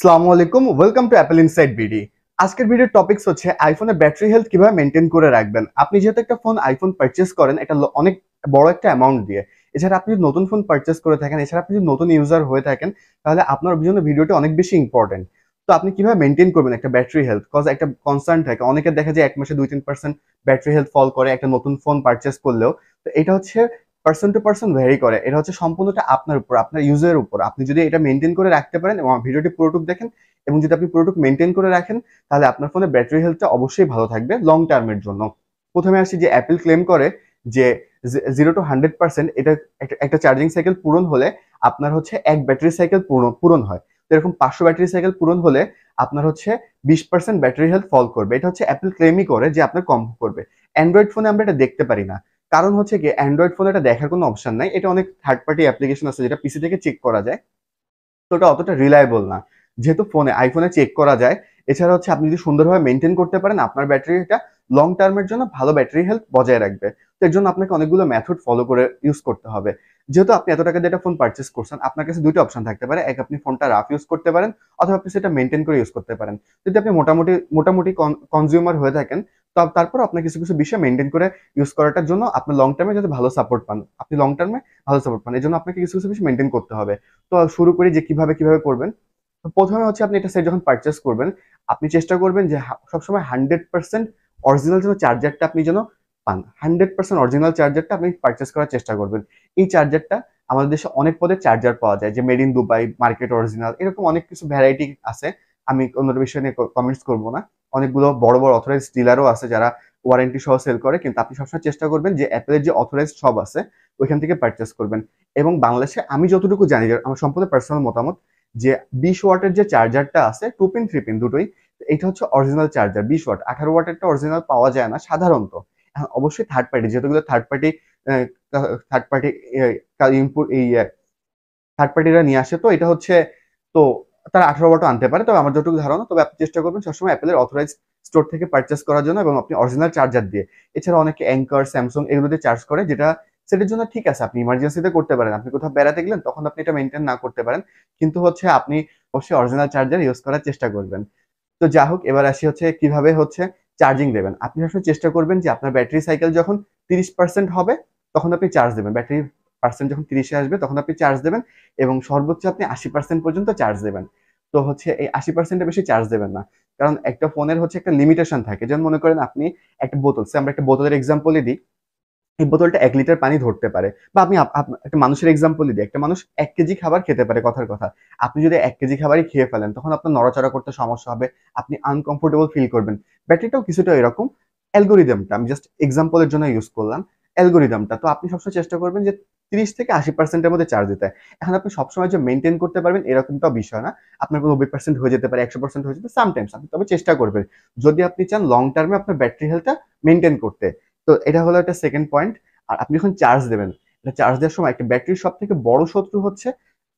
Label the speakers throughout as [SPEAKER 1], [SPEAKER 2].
[SPEAKER 1] সালামু আলাইকুম welcome to Apple Inside BD আজকের ভিডিওর টপিকস হচ্ছে আইফোনের ব্যাটারি হেলথ কিভাবে মেনটেন করে রাখবেন আপনি যেহেতু একটা ফোন আইফোন পারচেস করেন এটা অনেক বড় একটা অ্যামাউন্ট দিয়ে এছাড়া আপনি যদি নতুন ফোন পারচেস করে থাকেন এছাড়া আপনি যদি নতুন ইউজার হয়ে থাকেন তাহলে আপনার জন্য ভিডিওটি অনেক বেশি ইম্পর্টেন্ট তো আপনি কিভাবে মেনটেন করবেন একটা ব্যাটারি হেলথ কজ একটা কনসার্ন থাকে অনেকের দেখা যায় এক মাসে দুই তিন পার্সেন্ট ব্যাটারি হেলথ ফল করে একটা নতুন ফোন পারচেস করলেও তো এটা হচ্ছে পার্সন টু পার্সন ভ্যারি করে এটা হচ্ছে সম্পূর্ণটা আপনার উপর আপনার ইউজারের উপর আপনি যদি এটা মেনটেন করে রাখতে পারেন এবং ভিডিওটি পুরোটুক দেখেন এবং যদি আপনি পুরোটুক মেনটেন করে রাখেন তাহলে আপনার ফোনে ব্যাটারি হেলথটা অবশ্যই ভালো থাকবে লং টার্মের জন্য প্রথমে আসি যে অ্যাপেল ক্লেম করে যে জিরো টু হান্ড্রেড পার্সেন্ট এটা একটা চার্জিং সাইকেল পূরণ হলে আপনার হচ্ছে এক ব্যাটারি সাইকেল পূরণ পূরণ হয় তো এরকম পাঁচশো ব্যাটারি সাইকেল পূরণ হলে আপনার হচ্ছে বিশ পার্সেন্ট ব্যাটারি হেলথ ফল করবে এটা হচ্ছে অ্যাপেল ক্লেমই করে যে আপনার কম করবে অ্যান্ড্রয়েড ফোনে আমরা এটা দেখতে পারি না কারণ হচ্ছে কি অ্যান্ড্রয়েড ফোনে এটা দেখার কোনো অপশন নাই এটা অনেক থার্ড পার্টি অ্যাপ্লিকেশন আছে যেটা পিসি থেকে চেক করা যায় তো এটা অতটা রিলায়েবল না যেহেতু ফোনে আইফোনে চেক করা যায় এছাড়া হচ্ছে আপনি যদি সুন্দরভাবে মেনটেন করতে পারেন আপনার ব্যাটারি এটা লং টার্মের জন্য ভালো ব্যাটারি হেলথ বজায় রাখবে তো এর জন্য আপনাকে অনেকগুলো মেথড ফলো করে ইউজ করতে হবে যেহেতু আপনি এত টাকা দিয়ে ফোন পারচেস করছেন আপনার কাছে দুটো অপশন থাকতে পারে এক আপনি ফোনটা রাফ ইউজ করতে পারেন অথবা আপনি সেটা মেনটেন করে ইউজ করতে পারেন যদি আপনি মোটামুটি মোটামুটি কনজিউমার হয়ে থাকেন তারপর আপনার কিছু কিছু বিষয় মেনটেন করে ইউজ করাটার জন্য আপনি লং টার্মে যাতে ভালো সাপোর্ট পান আপনি লং টার্মে ভালো সাপোর্ট পান এই জন্য আপনাকে কিছু কিছু বিষয় মেনটেন করতে হবে তো শুরু করি যে কিভাবে কিভাবে করবেন তো প্রথমে হচ্ছে আপনি এটা সেট যখন পারচেস করবেন আপনি চেষ্টা করবেন যে সবসময় হান্ড্রেড পার্সেন্ট অরিজিনাল যেন চার্জারটা আপনি যেন পান হান্ড্রেড পার্সেন্ট অরিজিনাল চার্জারটা আপনি পারচেস করার চেষ্টা করবেন এই চার্জারটা আমাদের দেশে অনেক পদে চার্জার পাওয়া যায় যে made in Dubai market original এরকম অনেক কিছু ভ্যারাইটি আছে আমি অন্য বিষয় নিয়ে কমেন্টস করবো না অনেকগুলো বড় বড় অথরাইজ ডিলারও আছে যারা ওয়ারেন্টি সহ সেল করে কিন্তু আপনি সবসময় চেষ্টা করবেন যে অ্যাপেলের যে অথরাইজ সব আছে ওইখান থেকে পারচেস করবেন এবং বাংলাদেশে আমি যতটুকু জানি আমার সম্পূর্ণ পার্সোনাল মতামত যে বিশ ওয়াটের যে চার্জারটা আছে টু পিন থ্রি পিন দুটোই এটা হচ্ছে অরিজিনাল চার্জার বিশ ওয়াট আঠারো ওয়াটেরটা অরিজিনাল পাওয়া যায় না সাধারণত অবশ্যই থার্ড পার্টি যেহেতুগুলো third party third party input এই থার্ড পার্টিরা নিয়ে আসে তো এটা হচ্ছে তো তারা আঠারো ওয়াটও আনতে পারে তবে আমার যতটুকু ধারণা তবে আপনি চেষ্টা করবেন সবসময় অ্যাপেলের অথরাইজ স্টোর থেকে পারচেস করার জন্য এবং আপনি অরিজিনাল চার্জার দিয়ে এছাড়া অনেকে অ্যাঙ্কার স্যামসং এগুলোতে চার্জ করে যেটা সেটার জন্য ঠিক আছে আপনি ইমার্জেন্সিতে করতে পারেন আপনি কোথাও বেড়াতে গেলেন তখন আপনি এটা মেনটেন না করতে পারেন কিন্তু হচ্ছে আপনি অবশ্যই অরিজিনাল চার্জার ইউজ করার চেষ্টা করবেন তো যা হোক এবার আসি হচ্ছে কিভাবে হচ্ছে চার্জিং দেবেন আপনি সবসময় চেষ্টা করবেন যে আপনার ব্যাটারি সাইকেল যখন তিরিশ পার্সেন্ট হবে তখন আপনি চার্জ দেবেন ব্যাটারি পার্সেন্ট যখন তিরিশে আসবে তখন আপনি চার্জ দেবেন এবং সর্বোচ্চ আপনি আশি পার্সেন্ট পর্যন্ত চার্জ দেবেন তো হচ্ছে এই আশি পার্সেন্টের বেশি চার্জ দেবেন না কারণ একটা ফোনের হচ্ছে একটা লিমিটেশন থাকে যেমন মনে করেন আপনি একটা বোতল সে আমরা একটা বোতলের এক্সাম্পলই দিই এই বোতলটা এক লিটার পানি ধরতে পারে বা আপনি একটা মানুষের এক্সাম্পলই দিই একটা মানুষ এক কেজি খাবার খেতে পারে কথার কথা আপনি যদি এক কেজি খাবারই খেয়ে ফেলেন তখন আপনার নড়াচড়া করতে সমস্যা হবে আপনি আনকমফোর্টেবল ফিল করবেন ব্যাটারিটাও কিছুটা এরকম অ্যালগোরিদমটা আমি জাস্ট এক্সাম্পলের জন্য ইউজ করলাম অ্যালগোরিদমটা তো আপনি সবসময় চেষ্টা করবেন যে তিরিশ থেকে আশি পার্সেন্টের মধ্যে চার্জ দিতে হয় এখন আপনি সবসময় যে মেনটেন করতে পারবেন এরকমটা বিষয় না আপনার নব্বই পার্সেন্ট হয়ে যেতে পারে একশো পার্সেন্ট হয়ে যেতে সামটাইমস আপনি তবে চেষ্টা করবেন যদি আপনি চান লং টার্মে আপনার ব্যাটারি হেলথটা মেনটেন করতে তো এটা হলো একটা সেকেন্ড পয়েন্ট আর আপনি যখন চার্জ দেবেন এটা চার্জ দেওয়ার সময় একটা ব্যাটারির সব থেকে বড় শত্রু হচ্ছে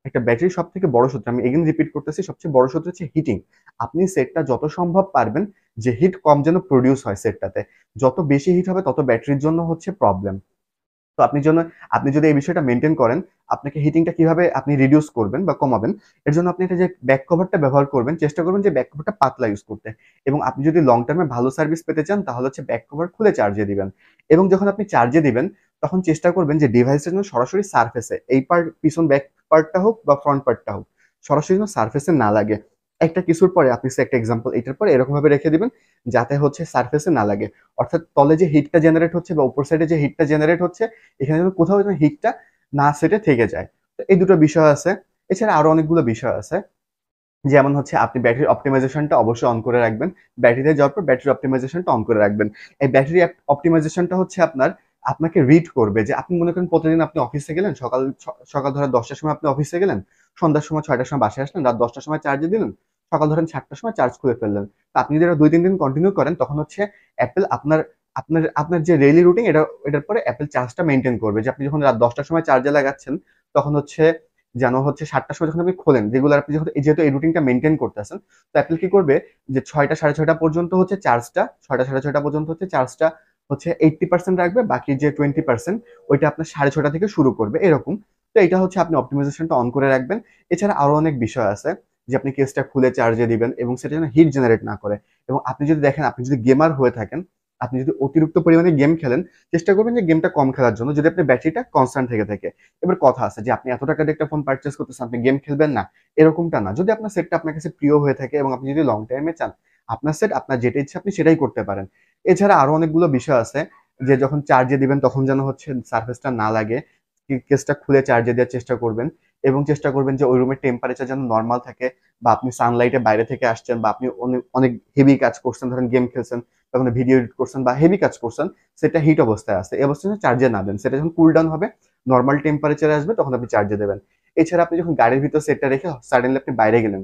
[SPEAKER 1] একটা ব্যাটারির সব থেকে বড় শত্রু আমি এগেন রিপিট করতেছি সবচেয়ে বড় শত্রু হচ্ছে হিটিং আপনি সেটটা যত সম্ভব পারবেন যে হিট কম যেন প্রডিউস হয় সেটটাতে যত বেশি হিট হবে তত ব্যাটারির জন্য হচ্ছে প্রবলেম তো আপনি জন্য আপনি যদি এই বিষয়টা মেনটেন করেন আপনাকে হিটিংটা কিভাবে আপনি রিডিউস করবেন বা কমাবেন এর জন্য আপনি এটা যে ব্যাক কভারটা ব্যবহার করবেন চেষ্টা করবেন যে ব্যাক কভারটা পাতলা ইউজ করতে এবং আপনি যদি লং টার্মে ভালো সার্ভিস পেতে চান তাহলে হচ্ছে ব্যাক কভার খুলে চার্জে দিবেন এবং যখন আপনি চার্জে দিবেন তখন চেষ্টা করবেন যে ডিভাইসের জন্য সরাসরি সার্ফেসে এই পার্ট পিছন ব্যাক পার্টটা হোক বা ফ্রন্ট পার্টটা হোক সরাসরি যেন সার্ফেসে না লাগে একটা কিছুর পরে আপনি একটা এক্সাম্পল এটার পরে এরকমভাবে রেখে দিবেন যাতে হচ্ছে সারফেসে না লাগে অর্থাৎ তলে যে হিটটা জেনারেট হচ্ছে বা উপর সাইডে যে হিটটা জেনারেট হচ্ছে এখানে যেন কোথাও যেন হিটটা না সেটে থেকে যায় তো এই দুটো বিষয় আছে এছাড়া আরও অনেকগুলো বিষয় আছে যেমন হচ্ছে আপনি ব্যাটারি অপটিমাইজেশনটা অবশ্যই অন করে রাখবেন ব্যাটারিতে যাওয়ার পর ব্যাটারি অপটিমাইজেশনটা অন করে রাখবেন এই ব্যাটারি অপটিমাইজেশনটা হচ্ছে আপনার আপনাকে রিড করবে যে আপনি মনে করেন প্রতিদিন আপনি অফিসে গেলেন সকাল সকাল ধরো দশটার সময় আপনি অফিসে গেলেন সন্ধ্যার সময় ছয়টার সময় বাসায় আসলেন রাত দশটার সময় চার্জে দিলেন সকাল ধরেন সাতটার সময় চার্জ খুলে ফেললেন তো আপনি যদি দুই তিন দিন কন্টিনিউ করেন তখন হচ্ছে অ্যাপেল আপনার আপনার আপনার যে রেলি রুটিন এটা এটার পরে অ্যাপেল চার্জটা মেনটেন করবে যে আপনি যখন রাত দশটার সময় চার্জে লাগাচ্ছেন তখন হচ্ছে যেন হচ্ছে সাতটার সময় যখন আপনি খোলেন রেগুলার আপনি যখন যেহেতু এই রুটিনটা মেনটেন করতেছেন তো অ্যাপেল কি করবে যে ছয়টা সাড়ে ছয়টা পর্যন্ত হচ্ছে চার্জটা ছয়টা সাড়ে ছয়টা পর্যন্ত হচ্ছে চার্জটা হচ্ছে এইটটি পার্সেন্ট রাখবে বাকি যে টোয়েন্টি পার্সেন্ট ওইটা আপনার সাড়ে ছটা থেকে শুরু করবে এরকম তো এটা হচ্ছে আপনি অপটিমাইজেশনটা অন করে রাখবেন এছাড়া আরও অনেক বিষয় আছে যে আপনি কেসটা খুলে চার্জে দিবেন এবং সেটা যেন হিট জেনারেট না করে এবং আপনি যদি দেখেন আপনি যদি গেমার হয়ে থাকেন আপনি যদি অতিরিক্ত পরিমাণে গেম খেলেন চেষ্টা করবেন যে গেমটা কম খেলার জন্য যদি আপনি ব্যাটারিটা কনস্ট্যান্ট থেকে থাকে এবার কথা আছে যে আপনি এত টাকা দিয়ে একটা ফোন পারচেস করতেছেন আপনি গেম খেলবেন না এরকমটা না যদি আপনার সেটটা আপনার কাছে প্রিয় হয়ে থাকে এবং আপনি যদি লং টাইমে চান আপনার সেট আপনার যেটা ইচ্ছে আপনি সেটাই করতে পারেন এছাড়া আরো অনেকগুলো বিষয় আছে যে যখন চার্জে দিবেন তখন যেন হচ্ছে সার্ফেসটা না লাগে কেসটা খুলে চার্জে দেওয়ার চেষ্টা করবেন এবং চেষ্টা করবেন যে ওই রুমের টেম্পারেচার যেন নর্মাল থাকে বা আপনি সানলাইটে বাইরে থেকে আসছেন বা আপনি অনেক হেভি কাজ করছেন ধরেন গেম খেলছেন তখন ভিডিও এডিট করছেন বা হেভি কাজ করছেন সেটা হিট অবস্থায় আসছে এই অবস্থায় চার্জে না দেন সেটা যখন কুল ডাউন হবে নর্মাল টেম্পারেচারে আসবে তখন আপনি চার্জে দেবেন এছাড়া আপনি যখন গাড়ির ভিতর সেটটা রেখে সাডেনলি আপনি বাইরে গেলেন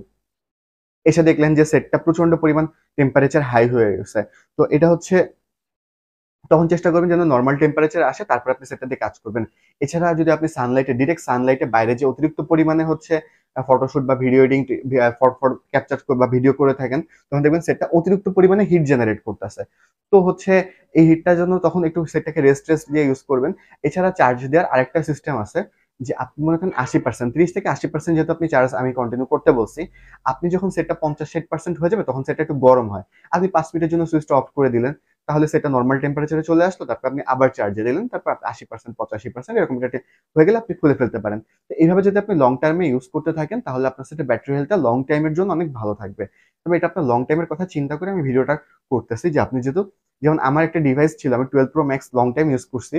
[SPEAKER 1] এসে দেখলেন যে সেটটা প্রচন্ড পরিমাণ টেম্পারেচার হাই হয়ে গেছে তো এটা হচ্ছে তখন চেষ্টা করবেন যেন নর্মাল টেম্পারেচার আসে তারপর আপনি সেটা দিয়ে কাজ করবেন এছাড়া যদি আপনি সানলাইটে ডিরেক্ট সানলাইটে বাইরে যে অতিরিক্ত পরিমাণে হচ্ছে ফটোশুট বা ভিডিও এডিং ক্যাপচার করে বা ভিডিও করে থাকেন তখন দেখবেন সেটটা অতিরিক্ত পরিমাণে হিট জেনারেট করতেছে তো হচ্ছে এই হিটটার জন্য তখন একটু সেটটাকে রেস্ট রেস্ট দিয়ে ইউজ করবেন এছাড়া চার্জ দেওয়ার আরেকটা সিস্টেম আছে যে আপনি মনে করেন আশি পার্সেন্ট ত্রিশ থেকে আশি পার্সেন্ট যেহেতু আপনি চার্জ আমি কন্টিনিউ করতে বলছি আপনি যখন সেটটা পঞ্চাশ ষাট পার্সেন্ট হয়ে যাবে তখন সেটা একটু গরম হয় আপনি পাঁচ মিনিটের জন্য সুইচটা অফ করে দিলেন তাহলে সেটা নর্মাল টেম্পারেচারে চলে আসলো তারপর আপনি আবার চার্জে দিলেন তারপর আশি পার্সেন্ট পঁচাশি পার্সেন্ট এরকম একটা হয়ে গেলে আপনি খুলে ফেলতে পারেন তো এইভাবে যদি আপনি লং টার্মে ইউজ করতে থাকেন তাহলে আপনার সেটা ব্যাটারি হেলথটা লং টাইমের জন্য অনেক ভালো থাকবে তবে এটা আপনার লং টাইমের কথা চিন্তা করে আমি ভিডিওটা করতেছি যে আপনি যেহেতু যেমন আমার একটা ডিভাইস ছিল আমি twelve pro max long time use করছি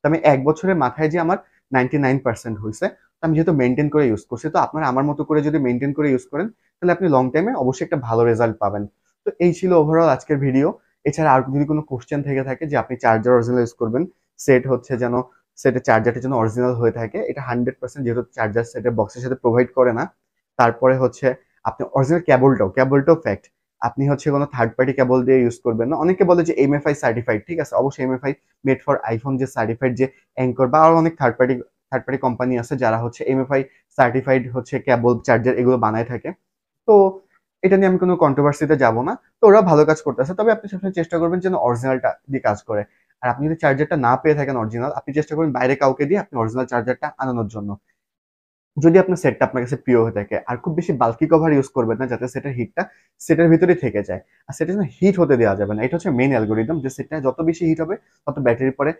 [SPEAKER 1] তো আমি এক বছরের মাথায় যে আমার নাইনটি নাইন পার্সেন্ট হয়েছে তো আমি যেহেতু মেনটেন করে ইউজ করছি তো আপনারা আমার মতো করে যদি মেনটেন করে ইউজ করেন তাহলে আপনি লং টাইমে অবশ্যই একটা ভালো রেজাল্ট পাবেন তো এই ছিল ওভারঅল আজকের ভিডিও এছাড়া আর যদি কোনো কোশ্চেন থেকে থাকে যে আপনি চার্জার অরিজিনাল ইউজ করবেন সেট হচ্ছে যেন সেটের চার্জারটা যেন অরিজিনাল হয়ে থাকে এটা হান্ড্রেড পার্সেন্ট যেহেতু চার্জার সেটের বক্সের সাথে প্রোভাইড করে না তারপরে হচ্ছে আপনি অরিজিনাল ক্যাবলটাও ক্যাবলটাও ফ্যাক্ট আপনি হচ্ছে কোনো থার্ড পার্টি কেবল দিয়ে ইউজ করবেন না অনেকে বলে যে এমএফআই সার্টিফাইড ঠিক আছে অবশ্যই এমএফআই মেড ফর আইফোন যে সার্টিফাইড যে অ্যাঙ্কর বা আরও অনেক third party third party company আছে যারা হচ্ছে এমএফআই সার্টিফাইড হচ্ছে ক্যাবল চার্জার এগুলো বানায় থাকে তো এটা নিয়ে আমি কোনো কন্ট্রোভার্সিতে যাব না তো ওরা ভালো কাজ করতেছে তবে আপনি সবসময় চেষ্টা করবেন যেন অরিজিনালটা দিয়ে কাজ করে আর আপনি যদি চার্জারটা না পেয়ে থাকেন অরিজিনাল আপনি চেষ্টা করবেন বাইরে কাউকে দিয়ে আপনি অরিজিনাল চার্জারটা আনানোর জন্য যদি আপনার সেটটা আপনার কাছে প্রিয় হয়ে থাকে আর খুব বেশি বাল্কি কভার ইউজ করবেন না যাতে সেটের হিটটা সেটের ভিতরে থেকে যায় আর সেটা যেন হিট হতে দেওয়া যাবে না এটা হচ্ছে মেন অ্যালগোরিদম যে সেটটা যত বেশি হিট হবে তত ব্যাটারির পরে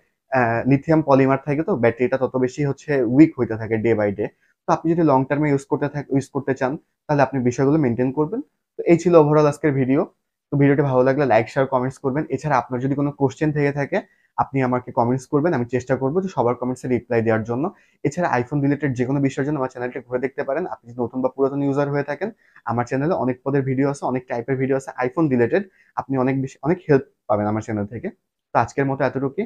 [SPEAKER 1] লিথিয়াম পলিমার থাকে তো ব্যাটারিটা তত বেশি হচ্ছে উইক হইতে থাকে ডে বাই ডে তো আপনি যদি লং টার্মে ইউজ করতে থাক ইউজ করতে চান তাহলে আপনি বিষয়গুলো মেনটেন করবেন তো এই ছিল ওভারঅল আজকের ভিডিও তো ভিডিওটি ভালো লাগলে লাইক শেয়ার কমেন্টস করবেন এছাড়া আপনার যদি কোনো কোশ্চেন থেকে থাকে আপনি আমাকে কমেন্টস করবেন আমি চেষ্টা করবো যে সবার কমেন্টসে রিপ্লাই দেওয়ার জন্য এছাড়া আইফোন রিলেটেড যে কোনো বিষয়ের জন্য আমার চ্যানেলটি ঘুরে দেখতে পারেন আপনি যদি নতুন বা পুরাতন ইউজার হয়ে থাকেন আমার চ্যানেলে অনেক পদের ভিডিও আছে অনেক টাইপের ভিডিও আছে আইফোন রিলেটেড আপনি অনেক বেশি অনেক হেল্প পাবেন আমার চ্যানেল থেকে তো আজকের মতো এতটুকু